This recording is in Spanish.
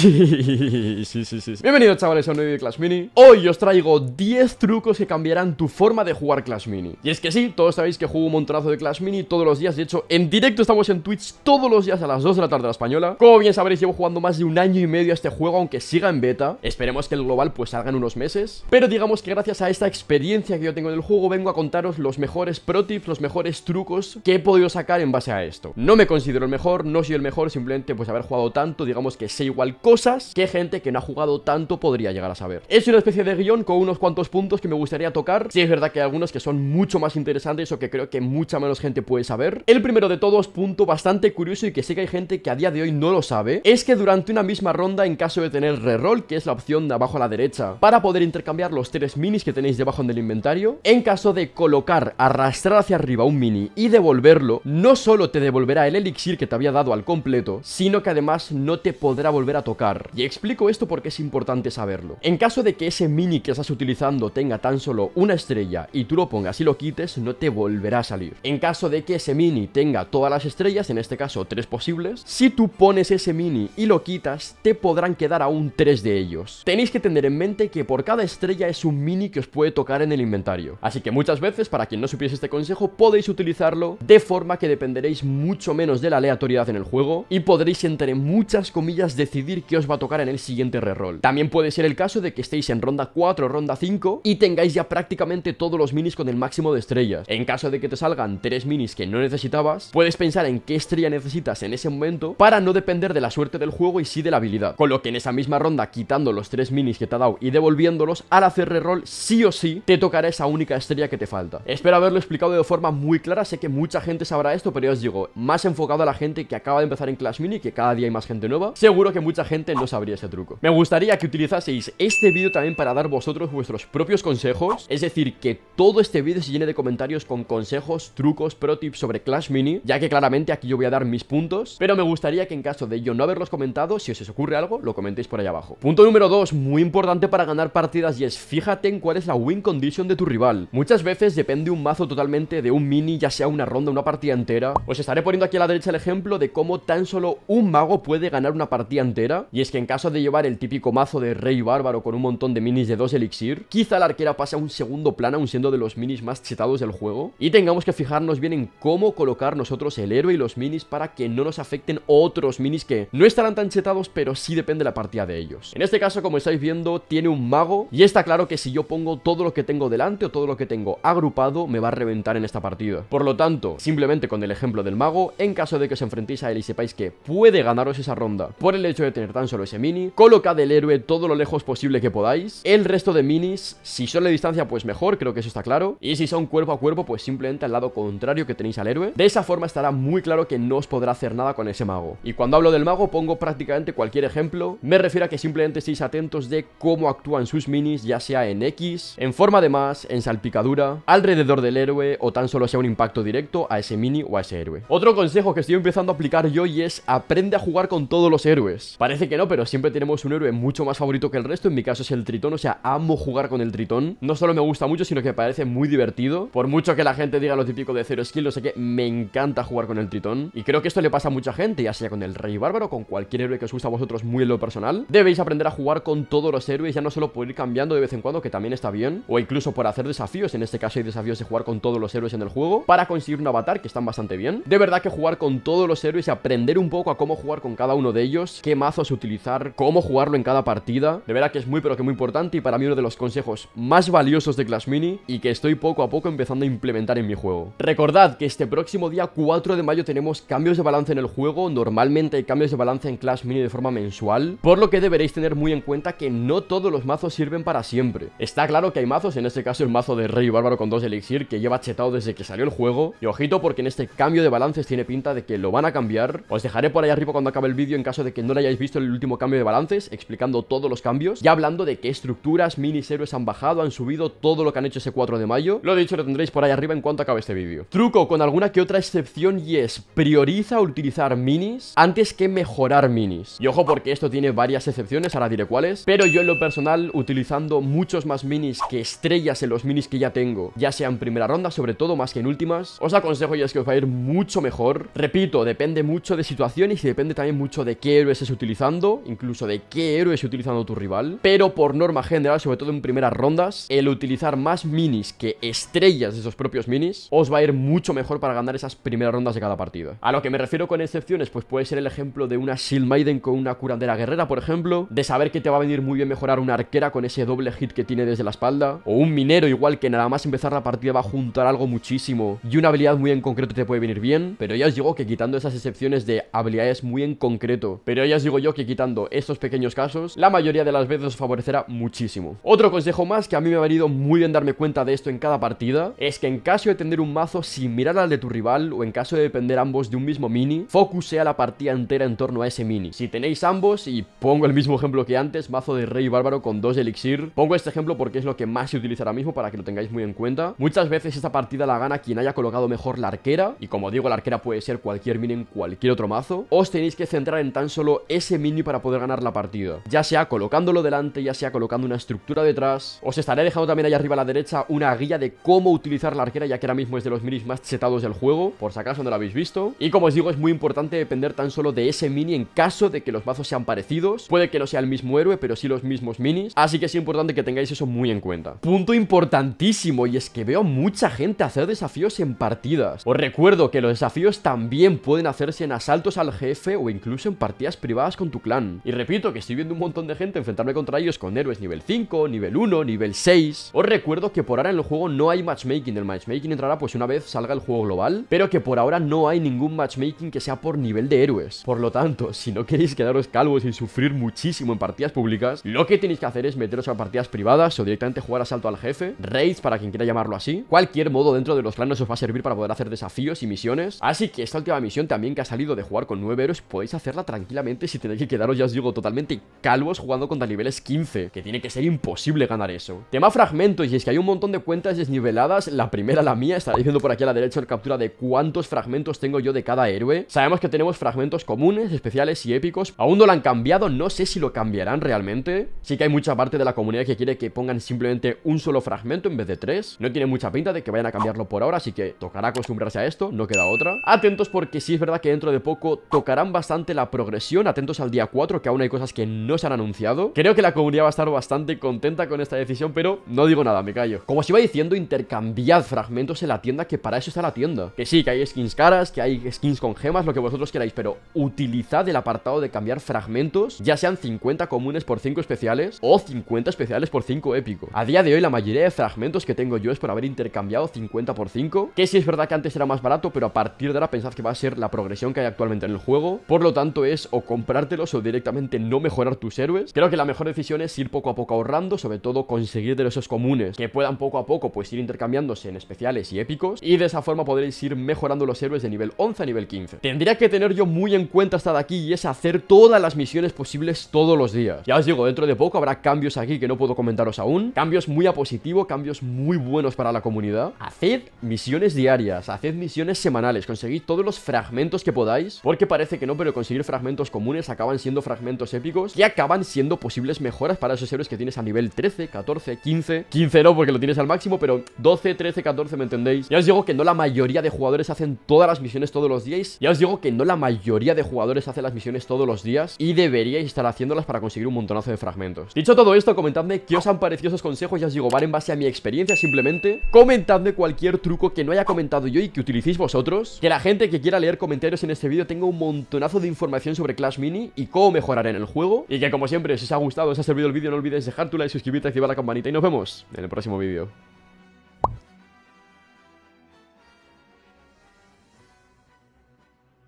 Sí, sí, sí, Bienvenidos chavales a un nuevo video de Clash Mini Hoy os traigo 10 trucos que cambiarán tu forma de jugar Clash Mini Y es que sí, todos sabéis que juego un montonazo de Clash Mini todos los días De hecho, en directo estamos en Twitch todos los días a las 2 de la tarde española Como bien sabréis, llevo jugando más de un año y medio a este juego aunque siga en beta Esperemos que el global pues salga en unos meses Pero digamos que gracias a esta experiencia que yo tengo en el juego Vengo a contaros los mejores pro tips, los mejores trucos que he podido sacar en base a esto No me considero el mejor, no soy el mejor, simplemente pues haber jugado tanto Digamos que sé igual cómo cosas que gente que no ha jugado tanto podría llegar a saber. Es una especie de guión con unos cuantos puntos que me gustaría tocar. Si es verdad que hay algunos que son mucho más interesantes o que creo que mucha menos gente puede saber. El primero de todos, punto bastante curioso y que sé que hay gente que a día de hoy no lo sabe, es que durante una misma ronda, en caso de tener reroll, que es la opción de abajo a la derecha, para poder intercambiar los tres minis que tenéis debajo en el inventario, en caso de colocar, arrastrar hacia arriba un mini y devolverlo, no solo te devolverá el elixir que te había dado al completo, sino que además no te podrá volver a tocar y explico esto porque es importante saberlo. En caso de que ese mini que estás utilizando tenga tan solo una estrella y tú lo pongas y lo quites, no te volverá a salir. En caso de que ese mini tenga todas las estrellas, en este caso tres posibles, si tú pones ese mini y lo quitas, te podrán quedar aún tres de ellos. Tenéis que tener en mente que por cada estrella es un mini que os puede tocar en el inventario. Así que muchas veces, para quien no supiese este consejo, podéis utilizarlo de forma que dependeréis mucho menos de la aleatoriedad en el juego y podréis entre muchas comillas decidir que os va a tocar en el siguiente reroll. También puede ser el caso de que estéis en ronda 4 o ronda 5 y tengáis ya prácticamente todos los minis con el máximo de estrellas. En caso de que te salgan 3 minis que no necesitabas, puedes pensar en qué estrella necesitas en ese momento para no depender de la suerte del juego y sí de la habilidad. Con lo que en esa misma ronda, quitando los 3 minis que te ha dado y devolviéndolos, al hacer reroll sí o sí te tocará esa única estrella que te falta. Espero haberlo explicado de forma muy clara, sé que mucha gente sabrá esto, pero ya os digo, más enfocado a la gente que acaba de empezar en Clash Mini, que cada día hay más gente nueva. Seguro que mucha gente no sabría ese truco. Me gustaría que utilizaseis este vídeo también para dar vosotros vuestros propios consejos, es decir, que todo este vídeo se llene de comentarios con consejos, trucos, pro tips sobre Clash Mini, ya que claramente aquí yo voy a dar mis puntos, pero me gustaría que en caso de yo no haberlos comentado, si os os ocurre algo, lo comentéis por ahí abajo. Punto número 2, muy importante para ganar partidas y es fíjate en cuál es la win condition de tu rival. Muchas veces depende un mazo totalmente de un mini, ya sea una ronda, una partida entera. Os estaré poniendo aquí a la derecha el ejemplo de cómo tan solo un mago puede ganar una partida entera y es que en caso de llevar el típico mazo de rey bárbaro con un montón de minis de dos elixir, quizá la arquera pase a un segundo plano aun siendo de los minis más chetados del juego, y tengamos que fijarnos bien en cómo colocar nosotros el héroe y los minis para que no nos afecten otros minis que no estarán tan chetados, pero sí depende la partida de ellos. En este caso, como estáis viendo, tiene un mago, y está claro que si yo pongo todo lo que tengo delante o todo lo que tengo agrupado, me va a reventar en esta partida. Por lo tanto, simplemente con el ejemplo del mago, en caso de que os enfrentéis a él y sepáis que puede ganaros esa ronda por el hecho de tener tan solo ese mini. Colocad el héroe todo lo lejos posible que podáis. El resto de minis, si son de distancia, pues mejor, creo que eso está claro. Y si son cuerpo a cuerpo, pues simplemente al lado contrario que tenéis al héroe. De esa forma estará muy claro que no os podrá hacer nada con ese mago. Y cuando hablo del mago, pongo prácticamente cualquier ejemplo. Me refiero a que simplemente estéis atentos de cómo actúan sus minis, ya sea en X, en forma de más, en salpicadura, alrededor del héroe o tan solo sea un impacto directo a ese mini o a ese héroe. Otro consejo que estoy empezando a aplicar yo y es aprende a jugar con todos los héroes. Parece que no, pero siempre tenemos un héroe mucho más favorito que el resto. En mi caso es el Tritón, o sea, amo jugar con el Tritón. No solo me gusta mucho, sino que me parece muy divertido. Por mucho que la gente diga lo típico de cero skill, no sé qué, me encanta jugar con el Tritón. Y creo que esto le pasa a mucha gente, ya sea con el Rey Bárbaro, con cualquier héroe que os gusta a vosotros muy en lo personal. Debéis aprender a jugar con todos los héroes, ya no solo por ir cambiando de vez en cuando, que también está bien, o incluso por hacer desafíos. En este caso hay desafíos de jugar con todos los héroes en el juego, para conseguir un avatar, que están bastante bien. De verdad que jugar con todos los héroes y aprender un poco a cómo jugar con cada uno de ellos, qué mazos utilizar, cómo jugarlo en cada partida. De verdad que es muy pero que muy importante y para mí uno de los consejos más valiosos de Clash Mini y que estoy poco a poco empezando a implementar en mi juego. Recordad que este próximo día 4 de mayo tenemos cambios de balance en el juego, normalmente hay cambios de balance en Clash Mini de forma mensual, por lo que deberéis tener muy en cuenta que no todos los mazos sirven para siempre. Está claro que hay mazos, en este caso el mazo de Rey Bárbaro con dos elixir que lleva chetado desde que salió el juego, y ojito porque en este cambio de balances tiene pinta de que lo van a cambiar. Os dejaré por ahí arriba cuando acabe el vídeo en caso de que no lo hayáis visto el último cambio de balances, explicando todos los cambios, ya hablando de qué estructuras, minis héroes han bajado, han subido, todo lo que han hecho ese 4 de mayo. Lo dicho lo tendréis por ahí arriba en cuanto acabe este vídeo. Truco con alguna que otra excepción y es, prioriza utilizar minis antes que mejorar minis. Y ojo porque esto tiene varias excepciones, ahora diré cuáles, pero yo en lo personal, utilizando muchos más minis que estrellas en los minis que ya tengo, ya sea en primera ronda, sobre todo más que en últimas, os aconsejo y es que os va a ir mucho mejor. Repito, depende mucho de situación y depende también mucho de qué héroes es utilizando incluso de qué héroe está utilizando tu rival, pero por norma general, sobre todo en primeras rondas, el utilizar más minis que estrellas de esos propios minis, os va a ir mucho mejor para ganar esas primeras rondas de cada partida. A lo que me refiero con excepciones, pues puede ser el ejemplo de una Shield Maiden con una curandera guerrera, por ejemplo, de saber que te va a venir muy bien mejorar una arquera con ese doble hit que tiene desde la espalda, o un minero igual que nada más empezar la partida va a juntar algo muchísimo y una habilidad muy en concreto te puede venir bien, pero ya os digo que quitando esas excepciones de habilidades muy en concreto, pero ya os digo yo que quitando estos pequeños casos, la mayoría de las veces os favorecerá muchísimo. Otro consejo más que a mí me ha venido muy bien darme cuenta de esto en cada partida, es que en caso de tener un mazo sin mirar al de tu rival, o en caso de depender ambos de un mismo mini, Focus sea la partida entera en torno a ese mini. Si tenéis ambos, y pongo el mismo ejemplo que antes, mazo de rey bárbaro con dos elixir, pongo este ejemplo porque es lo que más se utiliza ahora mismo para que lo tengáis muy en cuenta. Muchas veces esta partida la gana quien haya colocado mejor la arquera, y como digo, la arquera puede ser cualquier mini en cualquier otro mazo, os tenéis que centrar en tan solo ese mini para poder ganar la partida. Ya sea colocándolo delante, ya sea colocando una estructura detrás. Os estaré dejando también ahí arriba a la derecha una guía de cómo utilizar la arquera, ya que ahora mismo es de los minis más chetados del juego, por si acaso no lo habéis visto. Y como os digo, es muy importante depender tan solo de ese mini en caso de que los mazos sean parecidos. Puede que no sea el mismo héroe, pero sí los mismos minis. Así que es importante que tengáis eso muy en cuenta. Punto importantísimo, y es que veo mucha gente hacer desafíos en partidas. Os recuerdo que los desafíos también pueden hacerse en asaltos al jefe o incluso en partidas privadas con tu clan. Y repito que estoy viendo un montón de gente enfrentarme contra ellos con héroes nivel 5, nivel 1, nivel 6. Os recuerdo que por ahora en el juego no hay matchmaking. El matchmaking entrará pues una vez salga el juego global, pero que por ahora no hay ningún matchmaking que sea por nivel de héroes. Por lo tanto, si no queréis quedaros calvos y sufrir muchísimo en partidas públicas, lo que tenéis que hacer es meteros a partidas privadas o directamente jugar salto al jefe, raids para quien quiera llamarlo así. Cualquier modo dentro de los clanes os va a servir para poder hacer desafíos y misiones. Así que esta última misión también que ha salido de jugar con 9 héroes podéis hacerla tranquilamente si tenéis que quedaros, ya os digo, totalmente calvos jugando contra niveles 15, que tiene que ser imposible ganar eso. Tema fragmentos, y es que hay un montón de cuentas desniveladas. La primera, la mía, estaréis diciendo por aquí a la derecha la captura de cuántos fragmentos tengo yo de cada héroe. Sabemos que tenemos fragmentos comunes, especiales y épicos. Aún no lo han cambiado, no sé si lo cambiarán realmente. Sí que hay mucha parte de la comunidad que quiere que pongan simplemente un solo fragmento en vez de tres. No tiene mucha pinta de que vayan a cambiarlo por ahora, así que tocará acostumbrarse a esto, no queda otra. Atentos porque sí es verdad que dentro de poco tocarán bastante la progresión, atentos al día 4, que aún hay cosas que no se han anunciado. Creo que la comunidad va a estar bastante contenta con esta decisión, pero no digo nada, me callo. Como os iba diciendo, intercambiad fragmentos en la tienda, que para eso está la tienda. Que sí, que hay skins caras, que hay skins con gemas, lo que vosotros queráis, pero utilizad el apartado de cambiar fragmentos, ya sean 50 comunes por 5 especiales o 50 especiales por 5 épico. A día de hoy la mayoría de fragmentos que tengo yo es por haber intercambiado 50 por 5, que sí es verdad que antes era más barato, pero a partir de ahora pensad que va a ser la progresión que hay actualmente en el juego, por lo tanto es o comprarte o directamente no mejorar tus héroes, creo que la mejor decisión es ir poco a poco ahorrando, sobre todo conseguir de esos comunes que puedan poco a poco pues ir intercambiándose en especiales y épicos y de esa forma podréis ir mejorando los héroes de nivel 11 a nivel 15. Tendría que tener yo muy en cuenta hasta de aquí y es hacer todas las misiones posibles todos los días. Ya os digo, dentro de poco habrá cambios aquí que no puedo comentaros aún, cambios muy a positivo, cambios muy buenos para la comunidad. Haced misiones diarias, haced misiones semanales, conseguid todos los fragmentos que podáis, porque parece que no, pero conseguir fragmentos comunes acaba siendo fragmentos épicos que acaban siendo posibles mejoras para esos héroes que tienes a nivel 13, 14, 15, 15 no porque lo tienes al máximo, pero 12, 13, 14, ¿me entendéis? Ya os digo que no la mayoría de jugadores hacen todas las misiones todos los días, ya os digo que no la mayoría de jugadores ...hacen las misiones todos los días y deberíais estar haciéndolas para conseguir un montonazo de fragmentos. Dicho todo esto, comentadme qué os han parecido esos consejos, ya os digo, van en base a mi experiencia simplemente. Comentadme cualquier truco que no haya comentado yo y que utilicéis vosotros. Que la gente que quiera leer comentarios en este vídeo tenga un montonazo de información sobre Clash Mini y cómo mejorar en el juego. Y que como siempre, si os ha gustado, os ha servido el vídeo, no olvides dejar tu like, suscribirte, activar la campanita y nos vemos en el próximo vídeo.